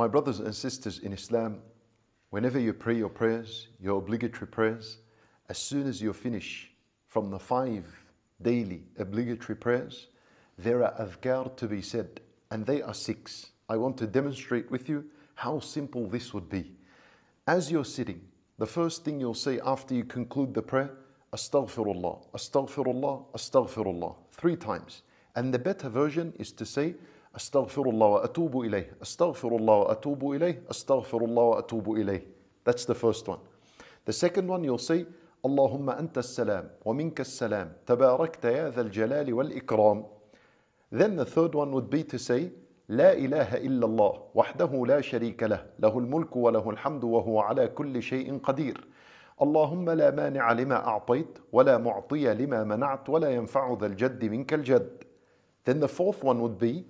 My brothers and sisters in Islam, whenever you pray your prayers, your obligatory prayers, as soon as you finish from the five daily obligatory prayers, there are adhkar to be said, and they are six. I want to demonstrate with you how simple this would be. As you're sitting, the first thing you'll say after you conclude the prayer, Astaghfirullah, Astaghfirullah, Astaghfirullah, three times. And the better version is to say, استغفر الله واتوب اليه استغفر الله واتوب اليه استغفر الله واتوب اليه that's the first one the second one you'll say اللهم انت السلام ومنك السلام تباركت يا ذا الجلال والاكرام then the third one would be to say لا اله الا الله وحده لا شريك له له الملك وله الحمد وهو على كل شيء قدير اللهم لا مانع لما اعطيت ولا معطي لما منعت ولا ينفع ذا الجد منك الجد then the fourth one would be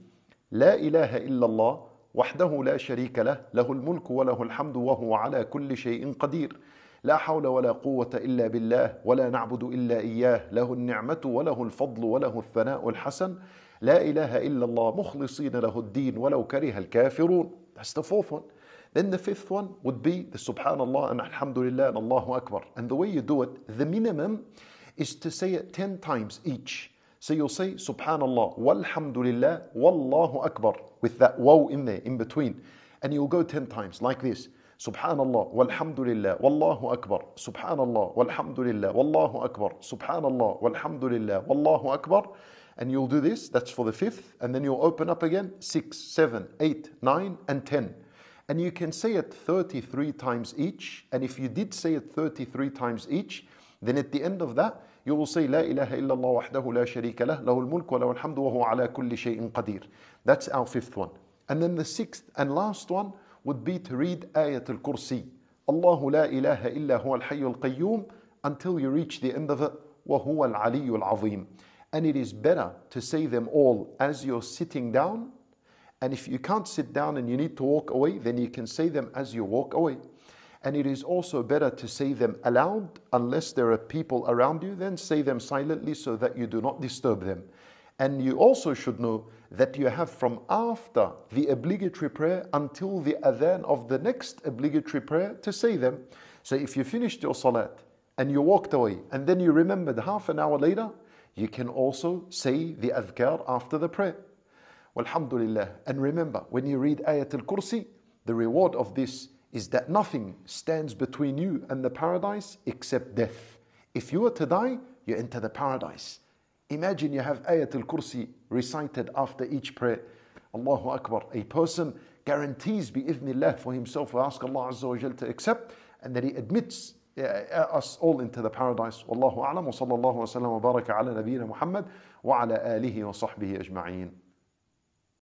لا إله إلا الله وحده لا شريك له له الملك وله الحمد وهو على كل شيء قدير لا حول ولا قوة إلا بالله ولا نعبد إلا إياه له النعمة وله الفضل وله الثناء الحسن لا إله إلا الله مخلصين له الدين ولو كره الكافرون That's the fourth one. Then the fifth one would be the subhanallah and alhamdulillah and Allahu Akbar. And the way you do it, the minimum is to say it 10 times each. So you'll say Subhanallah, Walhamdulillah, Wallahu Akbar, with that wow in there, in between. And you'll go 10 times like this. Subhanallah, Walhamdulillah, Wallahu Akbar, Subhanallah, Walhamdulillah, Wallahu Akbar, Subhanallah, Walhamdulillah, Wallahu Akbar. And you'll do this, that's for the fifth, and then you'll open up again, six, seven, eight, nine, and ten. And you can say it 33 times each, and if you did say it 33 times each, then at the end of that, you will say, لا إله إلا الله وحده لا شريك له له الملك lahul الحمد وهو على كل شيء قدير. That's our fifth one. And then the sixth and last one would be to read آية الكرسي. kursi لا إله إلا هو الحي القيوم until you reach the end of it, wa huwa al And it is better to say them all as you're sitting down. And if you can't sit down and you need to walk away, then you can say them as you walk away. And it is also better to say them aloud, unless there are people around you, then say them silently so that you do not disturb them. And you also should know that you have from after the obligatory prayer until the adhan of the next obligatory prayer to say them. So if you finished your salat and you walked away and then you remembered half an hour later, you can also say the adhkar after the prayer. Alhamdulillah. And remember, when you read Ayatul Kursi, the reward of this is that nothing stands between you and the paradise except death. If you were to die, you enter the paradise. Imagine you have Ayatul Kursi recited after each prayer. Allahu Akbar. A person guarantees bi'idhnillah for himself, we ask Allah Azza wa Jal to accept, and that He admits uh, uh, us all into the paradise. Wallahu a'lam wa sallallahu wa sallam wa baraka ala nabiyyina Muhammad wa ala alihi wa sahbihi ajma'in.